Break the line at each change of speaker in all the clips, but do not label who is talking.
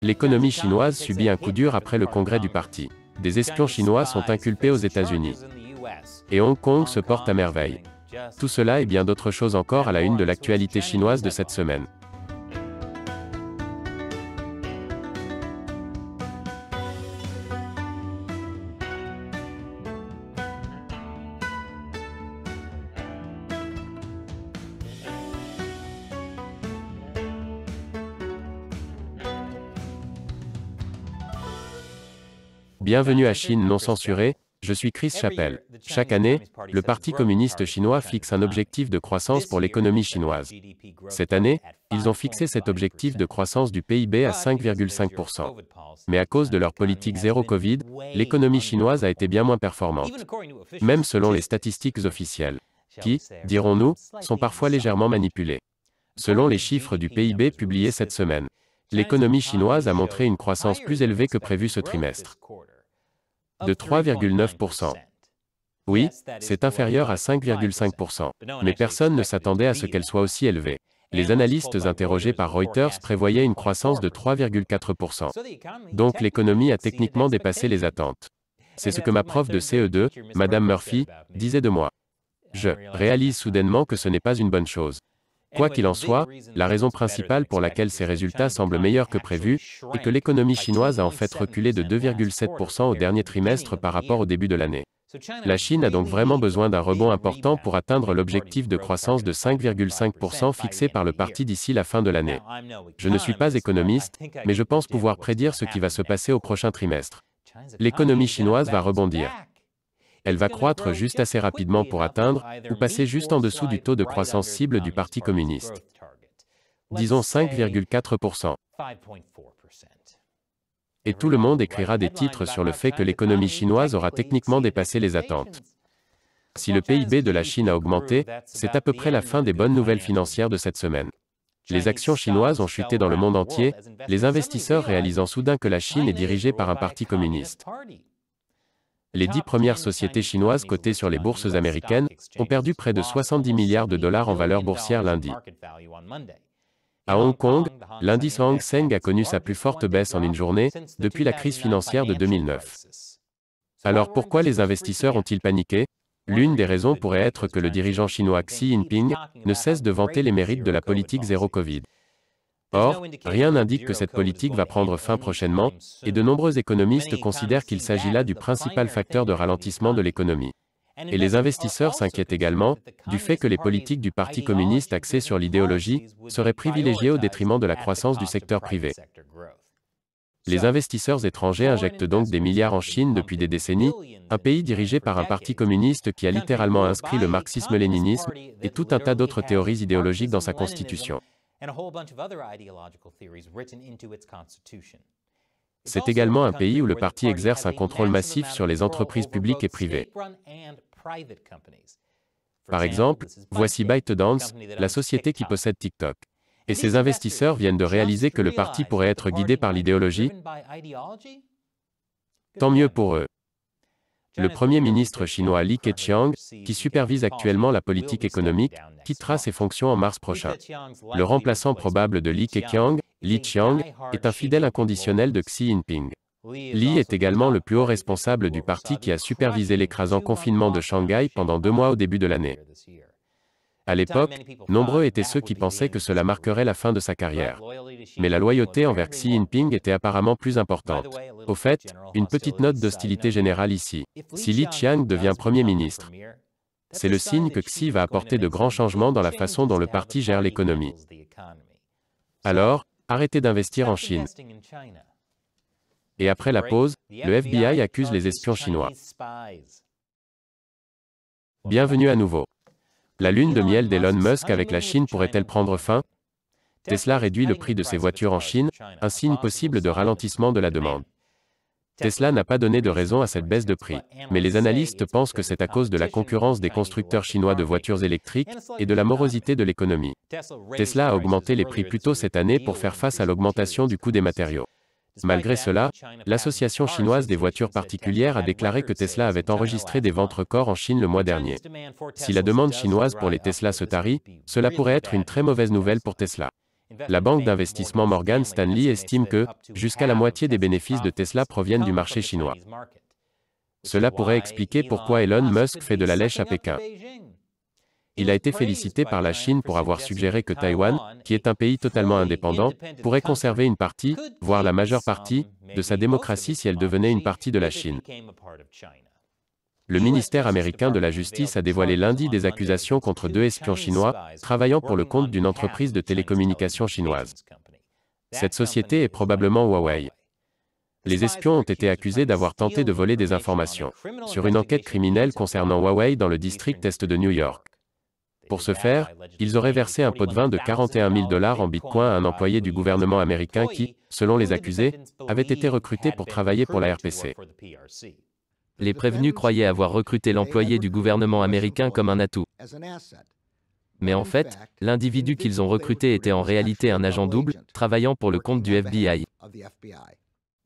L'économie chinoise subit un coup dur après le congrès du parti. Des espions chinois sont inculpés aux États-Unis. Et Hong Kong se porte à merveille. Tout cela et bien d'autres choses encore à la une de l'actualité chinoise de cette semaine. Bienvenue à Chine non censurée, je suis Chris Chappelle. Chaque année, le Parti communiste chinois fixe un objectif de croissance pour l'économie chinoise. Cette année, ils ont fixé cet objectif de croissance du PIB à 5,5%. Mais à cause de leur politique zéro Covid, l'économie chinoise a été bien moins performante. Même selon les statistiques officielles, qui, dirons-nous, sont parfois légèrement manipulées. Selon les chiffres du PIB publiés cette semaine, l'économie chinoise a montré une croissance plus élevée que prévue ce trimestre de 3,9%. Oui, c'est inférieur à 5,5%, mais personne ne s'attendait à ce qu'elle soit aussi élevée. Les analystes interrogés par Reuters prévoyaient une croissance de 3,4%. Donc l'économie a techniquement dépassé les attentes. C'est ce que ma prof de CE2, Madame Murphy, disait de moi. Je réalise soudainement que ce n'est pas une bonne chose. Quoi qu'il en soit, la raison principale pour laquelle ces résultats semblent meilleurs que prévu est que l'économie chinoise a en fait reculé de 2,7% au dernier trimestre par rapport au début de l'année. La Chine a donc vraiment besoin d'un rebond important pour atteindre l'objectif de croissance de 5,5% fixé par le parti d'ici la fin de l'année. Je ne suis pas économiste, mais je pense pouvoir prédire ce qui va se passer au prochain trimestre. L'économie chinoise va rebondir elle va croître juste assez rapidement pour atteindre, ou passer juste en dessous du taux de croissance cible du Parti communiste. Disons 5,4%. Et tout le monde écrira des titres sur le fait que l'économie chinoise aura techniquement dépassé les attentes. Si le PIB de la Chine a augmenté, c'est à peu près la fin des bonnes nouvelles financières de cette semaine. Les actions chinoises ont chuté dans le monde entier, les investisseurs réalisant soudain que la Chine est dirigée par un parti communiste les dix premières sociétés chinoises cotées sur les bourses américaines ont perdu près de 70 milliards de dollars en valeur boursière lundi. À Hong Kong, l'indice Hang Seng a connu sa plus forte baisse en une journée depuis la crise financière de 2009. Alors pourquoi les investisseurs ont-ils paniqué L'une des raisons pourrait être que le dirigeant chinois Xi Jinping ne cesse de vanter les mérites de la politique zéro Covid. Or, rien n'indique que cette politique va prendre fin prochainement, et de nombreux économistes considèrent qu'il s'agit là du principal facteur de ralentissement de l'économie. Et les investisseurs s'inquiètent également du fait que les politiques du Parti communiste axées sur l'idéologie seraient privilégiées au détriment de la croissance du secteur privé. Les investisseurs étrangers injectent donc des milliards en Chine depuis des décennies, un pays dirigé par un parti communiste qui a littéralement inscrit le marxisme-léninisme et tout un tas d'autres théories idéologiques dans sa constitution. C'est également un pays où le parti exerce un contrôle massif sur les entreprises publiques et privées. Par exemple, voici ByteDance, la société qui possède TikTok. Et ses investisseurs viennent de réaliser que le parti pourrait être guidé par l'idéologie. Tant mieux pour eux le premier ministre chinois Li Keqiang, qui supervise actuellement la politique économique, quittera ses fonctions en mars prochain. Le remplaçant probable de Li Keqiang, Li Qiang, est un fidèle inconditionnel de Xi Jinping. Li est également le plus haut responsable du parti qui a supervisé l'écrasant confinement de Shanghai pendant deux mois au début de l'année. À l'époque, nombreux étaient ceux qui pensaient que cela marquerait la fin de sa carrière. Mais la loyauté envers Xi Jinping était apparemment plus importante. Au fait, une petite note d'hostilité générale ici. Si Li Qiang devient Premier ministre, c'est le signe que Xi va apporter de grands changements dans la façon dont le parti gère l'économie. Alors, arrêtez d'investir en Chine. Et après la pause, le FBI accuse les espions chinois. Bienvenue à nouveau. La lune de miel d'Elon Musk avec la Chine pourrait-elle prendre fin Tesla réduit le prix de ses voitures en Chine, un signe possible de ralentissement de la demande. Tesla n'a pas donné de raison à cette baisse de prix, mais les analystes pensent que c'est à cause de la concurrence des constructeurs chinois de voitures électriques et de la morosité de l'économie. Tesla a augmenté les prix plus tôt cette année pour faire face à l'augmentation du coût des matériaux. Malgré cela, l'association chinoise des voitures particulières a déclaré que Tesla avait enregistré des ventes records en Chine le mois dernier. Si la demande chinoise pour les Tesla se tarit, cela pourrait être une très mauvaise nouvelle pour Tesla. La banque d'investissement Morgan Stanley estime que, jusqu'à la moitié des bénéfices de Tesla proviennent du marché chinois. Cela pourrait expliquer pourquoi Elon Musk fait de la lèche à Pékin. Il a été félicité par la Chine pour avoir suggéré que Taïwan, qui est un pays totalement indépendant, pourrait conserver une partie, voire la majeure partie, de sa démocratie si elle devenait une partie de la Chine. Le ministère américain de la Justice a dévoilé lundi des accusations contre deux espions chinois, travaillant pour le compte d'une entreprise de télécommunications chinoise. Cette société est probablement Huawei. Les espions ont été accusés d'avoir tenté de voler des informations sur une enquête criminelle concernant Huawei dans le district Est de New York. Pour ce faire, ils auraient versé un pot de vin de 41 000 dollars en bitcoin à un employé du gouvernement américain qui, selon les accusés, avait été recruté pour travailler pour la RPC. Les prévenus croyaient avoir recruté l'employé du gouvernement américain comme un atout. Mais en fait, l'individu qu'ils ont recruté était en réalité un agent double, travaillant pour le compte du FBI.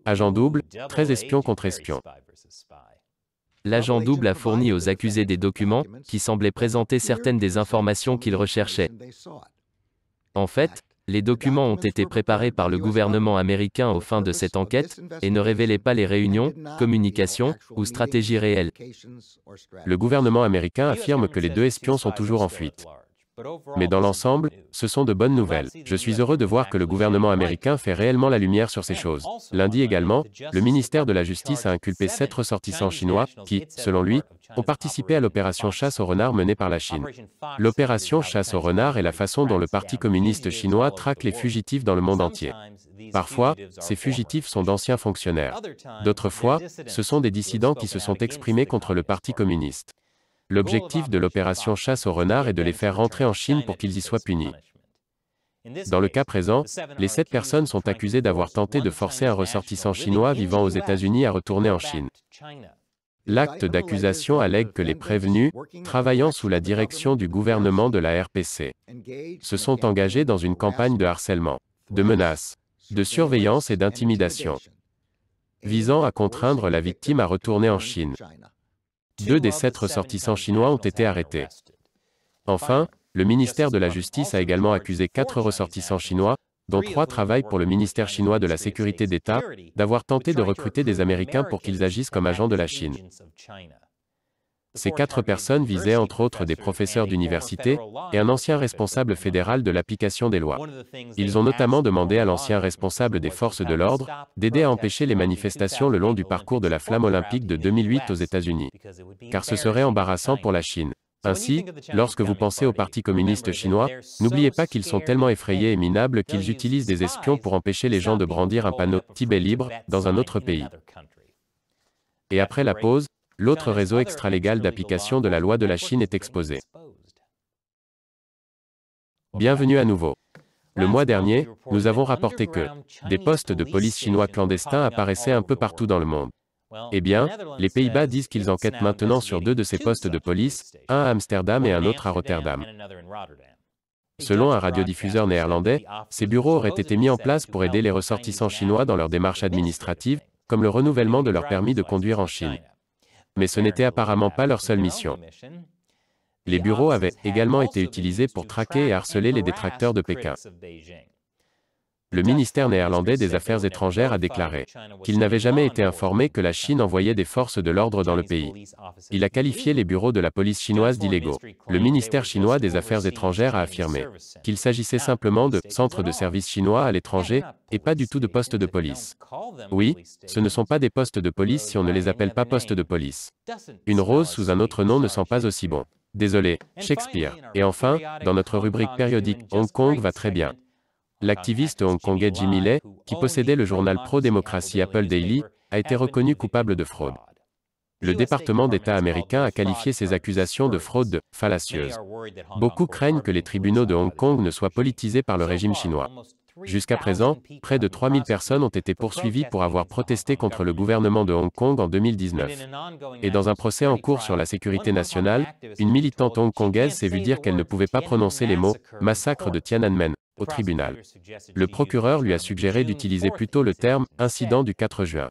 Agent double, très espion contre espion. L'agent double a fourni aux accusés des documents qui semblaient présenter certaines des informations qu'ils recherchaient. En fait, les documents ont été préparés par le gouvernement américain aux fin de cette enquête et ne révélaient pas les réunions, communications ou stratégies réelles. Le gouvernement américain affirme que les deux espions sont toujours en fuite. Mais dans l'ensemble, ce sont de bonnes nouvelles. Je suis heureux de voir que le gouvernement américain fait réellement la lumière sur ces choses. Lundi également, le ministère de la Justice a inculpé sept ressortissants chinois qui, selon lui, ont participé à l'opération chasse au renard menée par la Chine. L'opération chasse au renard est la façon dont le Parti communiste chinois traque les fugitifs dans le monde entier. Parfois, ces fugitifs sont d'anciens fonctionnaires. D'autres fois, ce sont des dissidents qui se sont exprimés contre le Parti communiste. L'objectif de l'opération chasse aux renards est de les faire rentrer en Chine pour qu'ils y soient punis. Dans le cas présent, les sept personnes sont accusées d'avoir tenté de forcer un ressortissant chinois vivant aux États-Unis à retourner en Chine. L'acte d'accusation allègue que les prévenus, travaillant sous la direction du gouvernement de la RPC, se sont engagés dans une campagne de harcèlement, de menaces, de surveillance et d'intimidation, visant à contraindre la victime à retourner en Chine. Deux des sept ressortissants chinois ont été arrêtés. Enfin, le ministère de la Justice a également accusé quatre ressortissants chinois, dont trois travaillent pour le ministère chinois de la Sécurité d'État, d'avoir tenté de recruter des Américains pour qu'ils agissent comme agents de la Chine. Ces quatre personnes visaient entre autres des professeurs d'université et un ancien responsable fédéral de l'application des lois. Ils ont notamment demandé à l'ancien responsable des forces de l'ordre d'aider à empêcher les manifestations le long du parcours de la flamme olympique de 2008 aux États-Unis, car ce serait embarrassant pour la Chine. Ainsi, lorsque vous pensez au Parti communiste chinois, n'oubliez pas qu'ils sont tellement effrayés et minables qu'ils utilisent des espions pour empêcher les gens de brandir un panneau Tibet libre dans un autre pays. Et après la pause, l'autre réseau extralégal d'application de la loi de la Chine est exposé. Bienvenue à nouveau. Le mois dernier, nous avons rapporté que des postes de police chinois clandestins apparaissaient un peu partout dans le monde. Eh bien, les Pays-Bas disent qu'ils enquêtent maintenant sur deux de ces postes de police, un à Amsterdam et un autre à Rotterdam. Selon un radiodiffuseur néerlandais, ces bureaux auraient été mis en place pour aider les ressortissants chinois dans leurs démarches administratives, comme le renouvellement de leur permis de conduire en Chine mais ce n'était apparemment pas leur seule mission. Les bureaux avaient également été utilisés pour traquer et harceler les détracteurs de Pékin. Le ministère néerlandais des Affaires étrangères a déclaré qu'il n'avait jamais été informé que la Chine envoyait des forces de l'ordre dans le pays. Il a qualifié les bureaux de la police chinoise d'illégaux. Le ministère chinois des Affaires étrangères a affirmé qu'il s'agissait simplement de centres de services chinois à l'étranger et pas du tout de postes de police. Oui, ce ne sont pas des postes de police si on ne les appelle pas postes de police. Une rose sous un autre nom ne sent pas aussi bon. Désolé, Shakespeare. Et enfin, dans notre rubrique périodique, Hong Kong va très bien. L'activiste hongkongais Jimmy Lai, qui possédait le journal pro-démocratie Apple Daily, a été reconnu coupable de fraude. Le département d'État américain a qualifié ces accusations de fraude de fallacieuses. Beaucoup craignent que les tribunaux de Hong Kong ne soient politisés par le régime chinois. Jusqu'à présent, près de 3000 personnes ont été poursuivies pour avoir protesté contre le gouvernement de Hong Kong en 2019. Et dans un procès en cours sur la sécurité nationale, une militante hongkongaise s'est vue dire qu'elle ne pouvait pas prononcer les mots massacre de Tiananmen tribunal. Le procureur lui a suggéré d'utiliser plutôt le terme incident du 4 juin.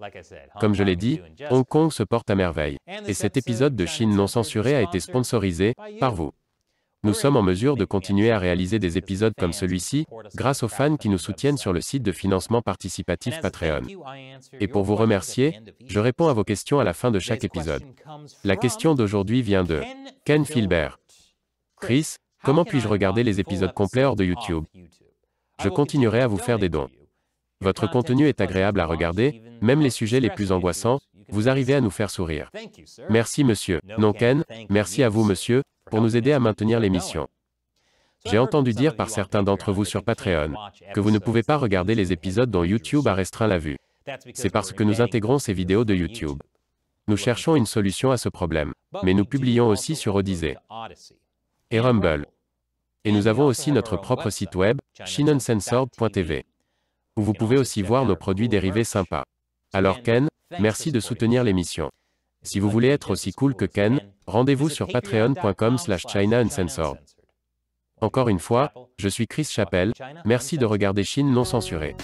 Comme je l'ai dit, Hong Kong se porte à merveille. Et cet épisode de Chine non censurée a été sponsorisé par vous. Nous sommes en mesure de continuer à réaliser des épisodes comme celui-ci, grâce aux fans qui nous soutiennent sur le site de financement participatif Patreon. Et pour vous remercier, je réponds à vos questions à la fin de chaque épisode. La question d'aujourd'hui vient de Ken Filbert. Chris, comment puis-je regarder les épisodes complets hors de YouTube je continuerai à vous faire des dons. Votre contenu est agréable à regarder, même les sujets les plus angoissants, vous arrivez à nous faire sourire. Merci monsieur. Non Ken, merci à vous monsieur, pour nous aider à maintenir l'émission. J'ai entendu dire par certains d'entre vous sur Patreon que vous ne pouvez pas regarder les épisodes dont YouTube a restreint la vue. C'est parce que nous intégrons ces vidéos de YouTube. Nous cherchons une solution à ce problème, mais nous publions aussi sur Odyssey et Rumble. Et nous avons aussi notre propre site web, chinuncensored.tv. où vous pouvez aussi voir nos produits dérivés sympas. Alors Ken, merci de soutenir l'émission. Si vous voulez être aussi cool que Ken, rendez-vous sur patreon.com slash chinauncensored. Encore une fois, je suis Chris Chappelle, merci de regarder Chine non censurée.